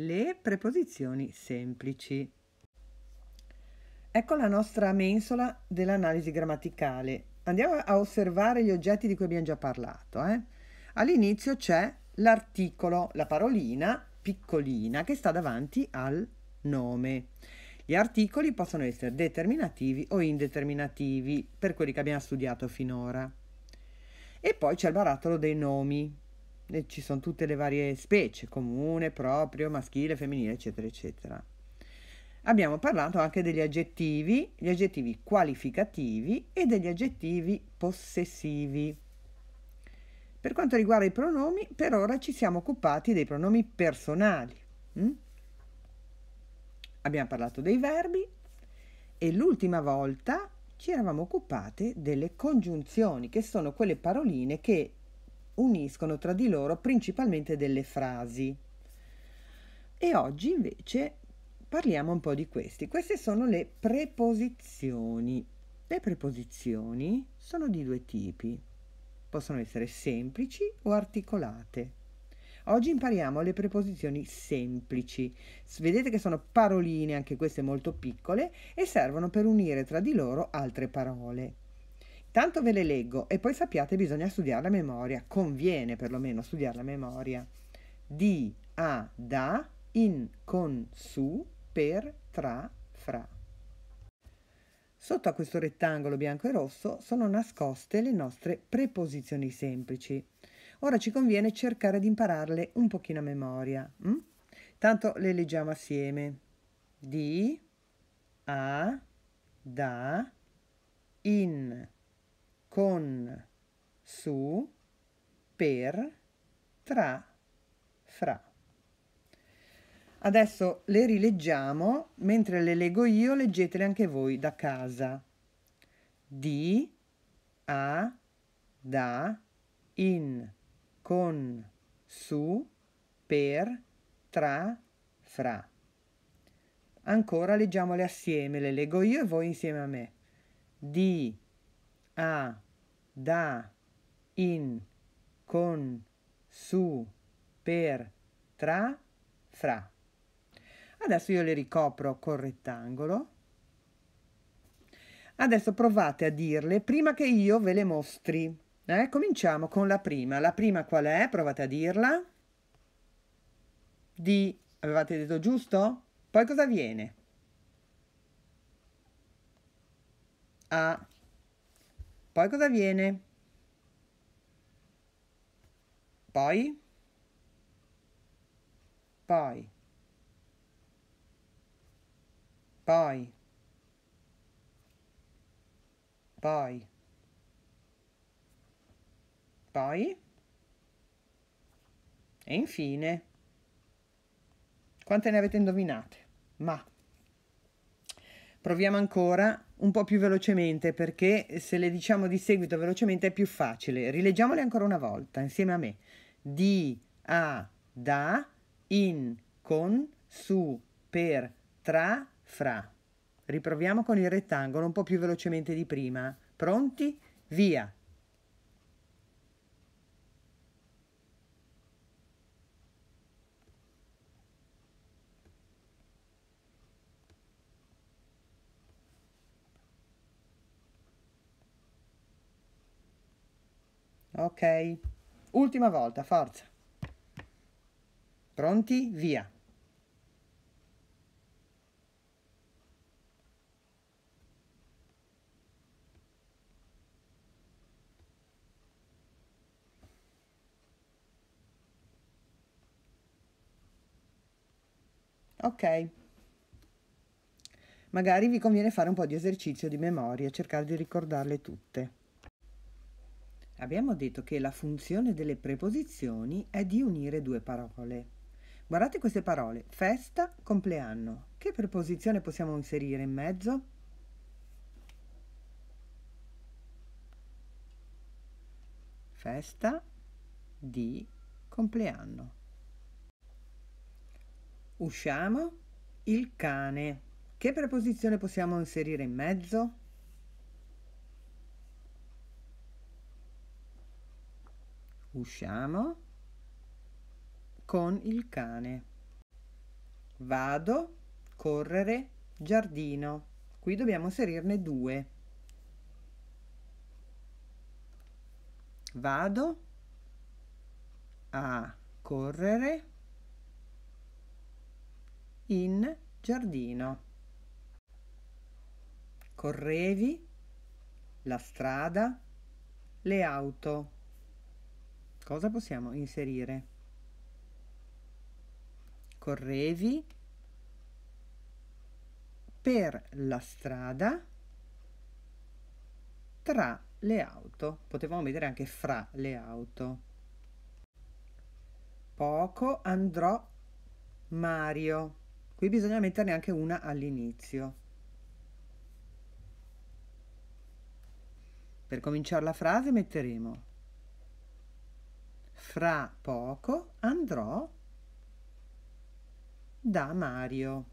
le preposizioni semplici. Ecco la nostra mensola dell'analisi grammaticale. Andiamo a osservare gli oggetti di cui abbiamo già parlato. Eh? All'inizio c'è l'articolo, la parolina piccolina che sta davanti al nome. Gli articoli possono essere determinativi o indeterminativi per quelli che abbiamo studiato finora. E poi c'è il barattolo dei nomi. E ci sono tutte le varie specie, comune, proprio, maschile, femminile, eccetera, eccetera. Abbiamo parlato anche degli aggettivi, gli aggettivi qualificativi e degli aggettivi possessivi. Per quanto riguarda i pronomi, per ora ci siamo occupati dei pronomi personali. Mm? Abbiamo parlato dei verbi e l'ultima volta ci eravamo occupate delle congiunzioni, che sono quelle paroline che uniscono tra di loro principalmente delle frasi. E oggi invece parliamo un po' di questi. Queste sono le preposizioni. Le preposizioni sono di due tipi. Possono essere semplici o articolate. Oggi impariamo le preposizioni semplici. Vedete che sono paroline, anche queste molto piccole, e servono per unire tra di loro altre parole. Tanto ve le leggo e poi sappiate bisogna studiare la memoria, conviene perlomeno studiare la memoria. Di, a, da, in, con, su, per, tra, fra. Sotto a questo rettangolo bianco e rosso sono nascoste le nostre preposizioni semplici. Ora ci conviene cercare di impararle un pochino a memoria. Hm? Tanto le leggiamo assieme. Di, a, da, in, con, con, su, per, tra, fra. Adesso le rileggiamo, mentre le leggo io leggetele anche voi da casa. Di, a, da, in, con, su, per, tra, fra. Ancora leggiamole assieme, le leggo io e voi insieme a me. Di, a, da, in, con, su, per, tra, fra da, in, con, su, per, tra, fra. Adesso io le ricopro col rettangolo. Adesso provate a dirle prima che io ve le mostri. Eh, cominciamo con la prima. La prima qual è? Provate a dirla. Di, avevate detto giusto? Poi cosa viene? A. Poi cosa viene? Poi? Poi. Poi. Poi. Poi. E infine. Quante ne avete indovinate? Ma proviamo ancora un po' più velocemente perché se le diciamo di seguito velocemente è più facile. Rileggiamole ancora una volta insieme a me. Di, a, da, in, con, su, per, tra, fra. Riproviamo con il rettangolo un po' più velocemente di prima. Pronti? Via! Ok? Ultima volta, forza. Pronti? Via. Ok. Magari vi conviene fare un po' di esercizio di memoria, cercare di ricordarle tutte. Abbiamo detto che la funzione delle preposizioni è di unire due parole. Guardate queste parole, festa, compleanno. Che preposizione possiamo inserire in mezzo? Festa di compleanno. Usciamo il cane. Che preposizione possiamo inserire in mezzo? usciamo con il cane vado correre giardino qui dobbiamo inserirne due vado a correre in giardino correvi la strada le auto cosa possiamo inserire? Correvi per la strada tra le auto. Potevamo mettere anche fra le auto. Poco andrò Mario. Qui bisogna metterne anche una all'inizio. Per cominciare la frase metteremo fra poco andrò da Mario.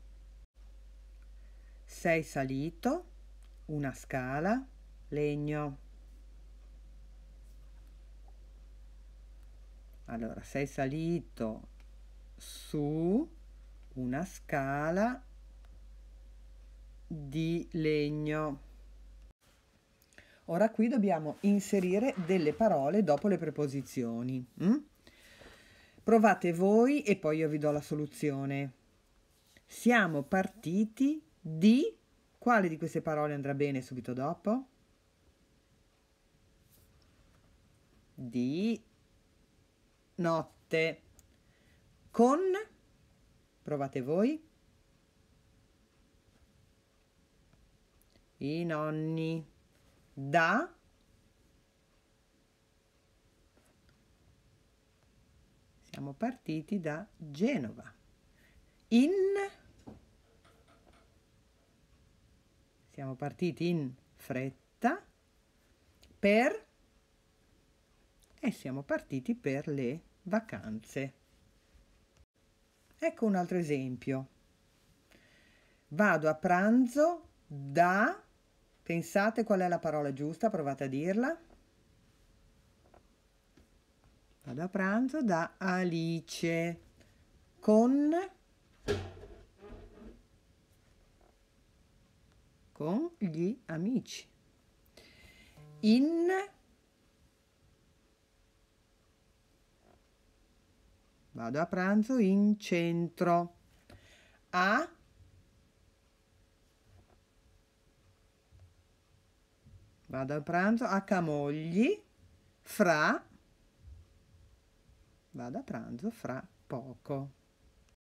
Sei salito una scala, legno. Allora, sei salito su una scala di legno. Ora qui dobbiamo inserire delle parole dopo le preposizioni. Mm? Provate voi e poi io vi do la soluzione. Siamo partiti di... Quale di queste parole andrà bene subito dopo? Di notte. Con... Provate voi. I nonni da siamo partiti da Genova in siamo partiti in fretta per e siamo partiti per le vacanze ecco un altro esempio vado a pranzo da Pensate qual è la parola giusta, provate a dirla. Vado a pranzo da Alice con con gli amici. In Vado a pranzo in centro. A vado al pranzo a Camogli fra vado a pranzo fra poco